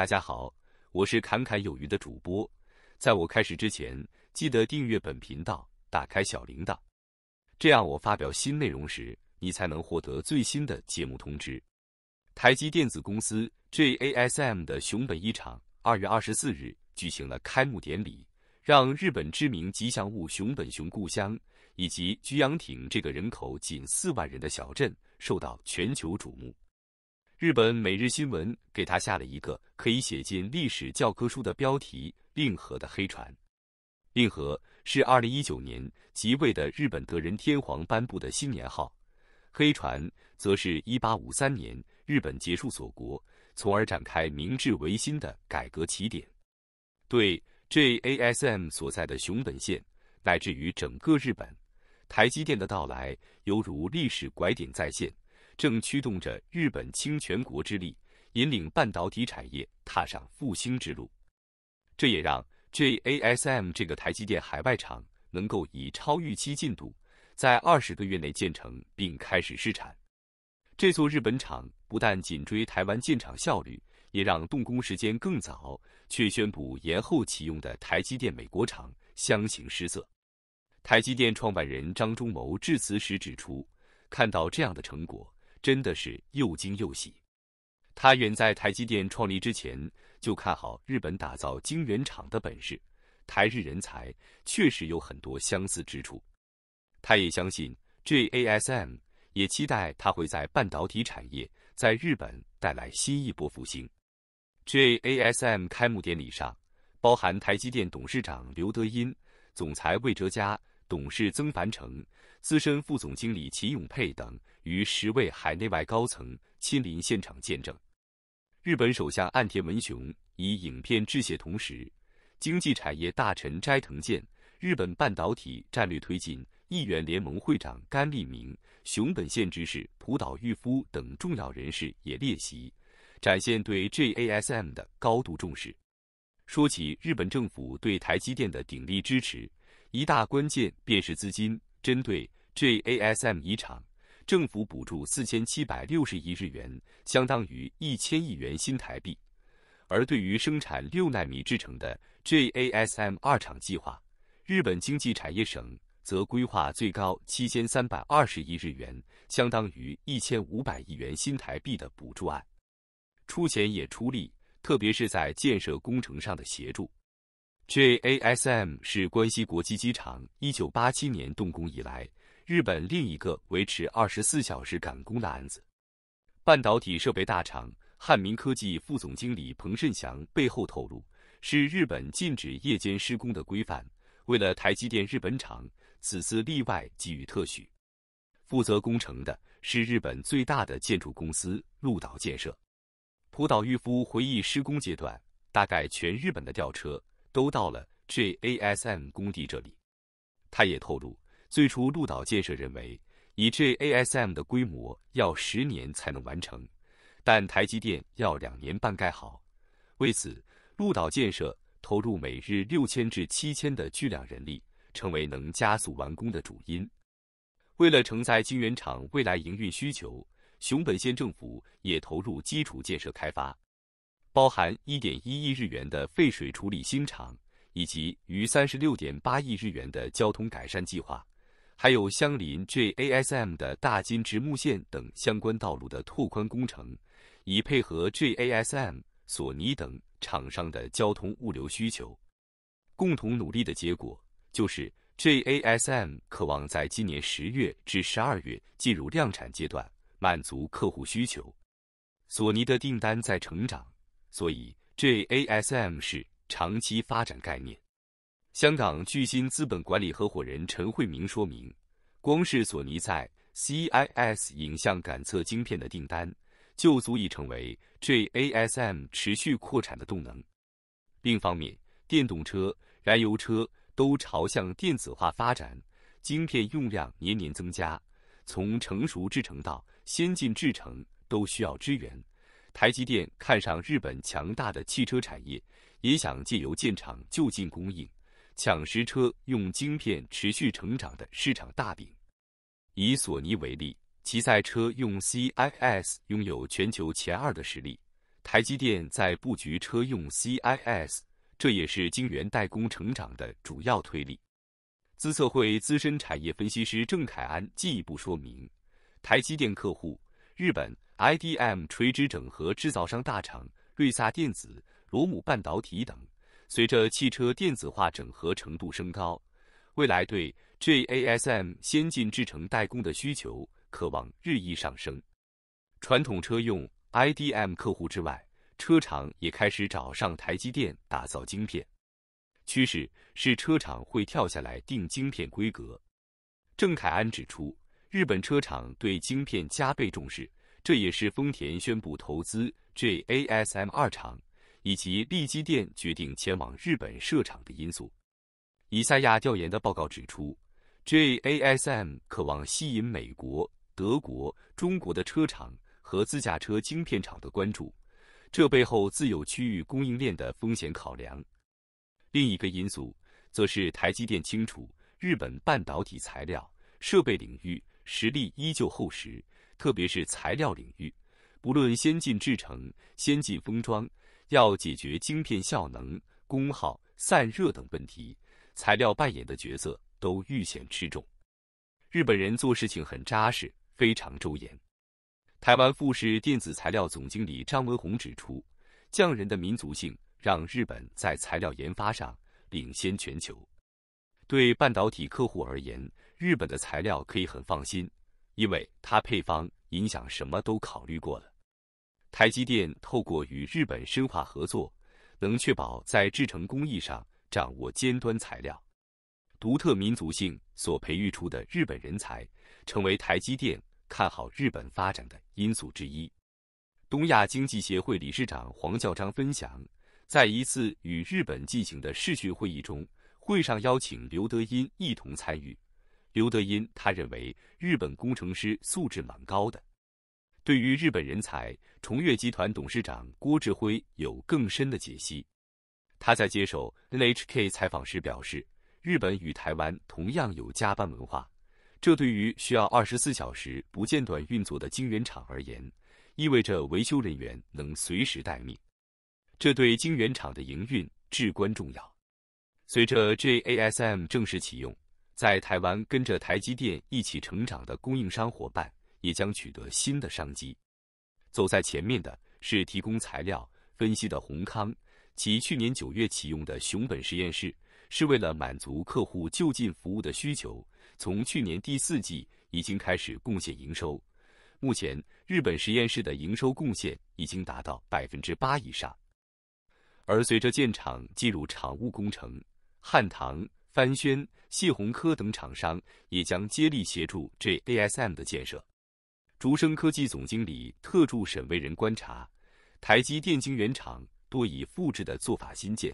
大家好，我是侃侃有余的主播。在我开始之前，记得订阅本频道，打开小铃铛，这样我发表新内容时，你才能获得最新的节目通知。台积电子公司 JASM 的熊本一厂，二月二十四日举行了开幕典礼，让日本知名吉祥物熊本熊故乡以及菊阳町这个人口仅四万人的小镇受到全球瞩目。日本每日新闻给他下了一个可以写进历史教科书的标题：令和的黑船。令和是二零一九年即位的日本德仁天皇颁布的新年号，黑船则是一八五三年日本结束锁国，从而展开明治维新的改革起点。对 JASM 所在的熊本县，乃至于整个日本，台积电的到来犹如历史拐点再现。正驱动着日本倾全国之力，引领半导体产业踏上复兴之路。这也让 J A S M 这个台积电海外厂能够以超预期进度，在二十个月内建成并开始试产。这座日本厂不但紧追台湾建厂效率，也让动工时间更早，却宣布延后启用的台积电美国厂相形失色。台积电创办人张忠谋致辞时指出，看到这样的成果。真的是又惊又喜。他远在台积电创立之前就看好日本打造晶圆厂的本事，台日人才确实有很多相似之处。他也相信 JASM，也期待他会在半导体产业在日本带来新一波复兴。JASM 开幕典礼上，包含台积电董事长刘德音、总裁魏哲嘉、董事曾凡成。资深副总经理秦永佩等与十位海内外高层亲临现场见证。日本首相岸田文雄以影片致谢，同时，经济产业大臣斋藤健、日本半导体战略推进议员联盟会长甘利明、熊本县知事浦岛裕夫等重要人士也列席，展现对 JASM 的高度重视。说起日本政府对台积电的鼎力支持，一大关键便是资金，针对。JASM 一场，政府补助四千七百六十亿日元，相当于一千亿元新台币。而对于生产六纳米制程的 JASM 二厂计划，日本经济产业省则规划最高七千三百二十亿日元，相当于一千五百亿元新台币的补助案。出钱也出力，特别是在建设工程上的协助。JASM 是关西国际机场一九八七年动工以来。日本另一个维持二十四小时赶工的案子，半导体设备大厂汉民科技副总经理彭振祥背后透露，是日本禁止夜间施工的规范，为了台积电日本厂，此次例外给予特许。负责工程的是日本最大的建筑公司鹿岛建设。浦岛裕夫回忆施工阶段，大概全日本的吊车都到了 JASM 工地这里。他也透露。最初，鹿岛建设认为以 JASM 的规模要十年才能完成，但台积电要两年半盖好。为此，鹿岛建设投入每日六千至七千的巨量人力，成为能加速完工的主因。为了承载晶圆厂未来营运需求，熊本县政府也投入基础建设开发，包含一点一亿日元的废水处理新厂，以及逾三十六点八亿日元的交通改善计划。还有相邻 JASM 的大金直木线等相关道路的拓宽工程，以配合 JASM 索尼等厂商的交通物流需求，共同努力的结果就是 JASM 渴望在今年十月至十二月进入量产阶段，满足客户需求。索尼的订单在成长，所以 JASM 是长期发展概念。香港巨星资本管理合伙人陈慧明说明，光是索尼在 C I S 影像感测晶片的订单，就足以成为 J A S M 持续扩产的动能。另一方面，电动车、燃油车都朝向电子化发展，晶片用量年年增加，从成熟制程到先进制程都需要支援。台积电看上日本强大的汽车产业，也想借由建厂就近供应。抢食车用晶片持续成长的市场大饼，以索尼为例，其在车用 CIS 拥有全球前二的实力。台积电在布局车用 CIS，这也是晶圆代工成长的主要推力。资策会资深产业分析师郑凯安进一步说明，台积电客户日本 IDM 垂直整合制造商大厂瑞萨电子、罗姆半导体等。随着汽车电子化整合程度升高，未来对 J A S M 先进制程代工的需求渴望日益上升。传统车用 I D M 客户之外，车厂也开始找上台积电打造晶片。趋势是车厂会跳下来定晶片规格。郑凯安指出，日本车厂对晶片加倍重视，这也是丰田宣布投资 J A S M 二厂。以及利基电决定前往日本设厂的因素。以赛亚调研的报告指出，JASM 渴望吸引美国、德国、中国的车厂和自驾车晶片厂的关注，这背后自有区域供应链的风险考量。另一个因素，则是台积电清楚日本半导体材料、设备领域实力依旧厚实，特别是材料领域，不论先进制程、先进封装。要解决晶片效能、功耗、散热等问题，材料扮演的角色都愈显吃重。日本人做事情很扎实，非常周延。台湾富士电子材料总经理张文宏指出，匠人的民族性让日本在材料研发上领先全球。对半导体客户而言，日本的材料可以很放心，因为它配方影响什么都考虑过了。台积电透过与日本深化合作，能确保在制程工艺上掌握尖端材料。独特民族性所培育出的日本人才，成为台积电看好日本发展的因素之一。东亚经济协会理事长黄教章分享，在一次与日本进行的视讯会议中，会上邀请刘德音一同参与。刘德音他认为，日本工程师素质蛮高的。对于日本人才，重越集团董事长郭志辉有更深的解析。他在接受 NHK 采访时表示，日本与台湾同样有加班文化，这对于需要二十四小时不间断运作的晶圆厂而言，意味着维修人员能随时待命，这对晶圆厂的营运至关重要。随着 JASM 正式启用，在台湾跟着台积电一起成长的供应商伙伴。也将取得新的商机。走在前面的是提供材料分析的宏康，其去年九月启用的熊本实验室是为了满足客户就近服务的需求，从去年第四季已经开始贡献营收，目前日本实验室的营收贡献已经达到百分之八以上。而随着建厂进入厂务工程，汉唐、帆轩、谢宏科等厂商也将接力协助 JASM 的建设。竹升科技总经理特助沈为人观察，台积电晶圆厂多以复制的做法新建，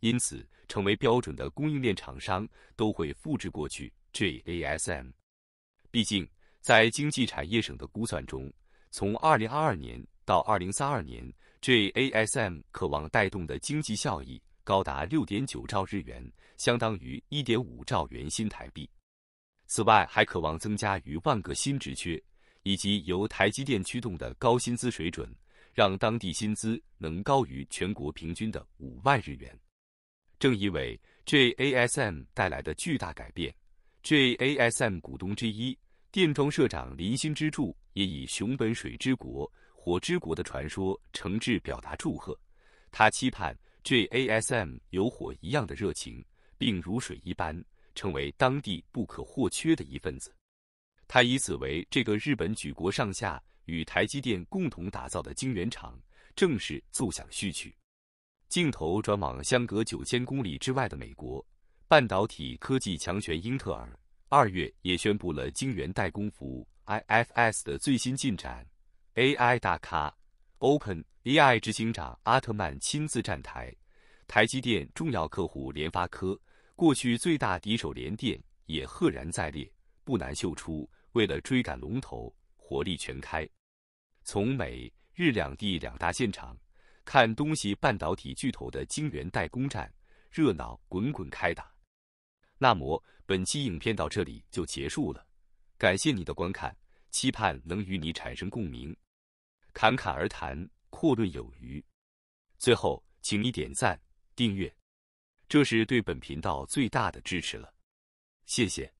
因此成为标准的供应链厂商都会复制过去 JASM。毕竟在经济产业省的估算中，从二零二二年到二零三二年，JASM 渴望带动的经济效益高达六点九兆日元，相当于一点五兆元新台币。此外，还渴望增加逾万个新职缺。以及由台积电驱动的高薪资水准，让当地薪资能高于全国平均的五万日元。正因为 J.A.S.M 带来的巨大改变，J.A.S.M 股东之一电装社长林新之助也以“熊本水之国、火之国”的传说诚挚表达祝贺。他期盼 J.A.S.M 有火一样的热情，并如水一般，成为当地不可或缺的一份子。他以此为这个日本举国上下与台积电共同打造的晶圆厂正式奏响序曲。镜头转往相隔九千公里之外的美国，半导体科技强权英特尔二月也宣布了晶圆代工服务 IFS 的最新进展。AI 大咖 OpenAI 执行长阿特曼亲自站台，台积电重要客户联发科，过去最大敌手联电也赫然在列，不难嗅出。为了追赶龙头，火力全开。从美日两地两大现场看，东西半导体巨头的晶圆代工战热闹滚滚开打。那么本期影片到这里就结束了，感谢你的观看，期盼能与你产生共鸣。侃侃而谈，阔论有余。最后，请你点赞、订阅，这是对本频道最大的支持了。谢谢。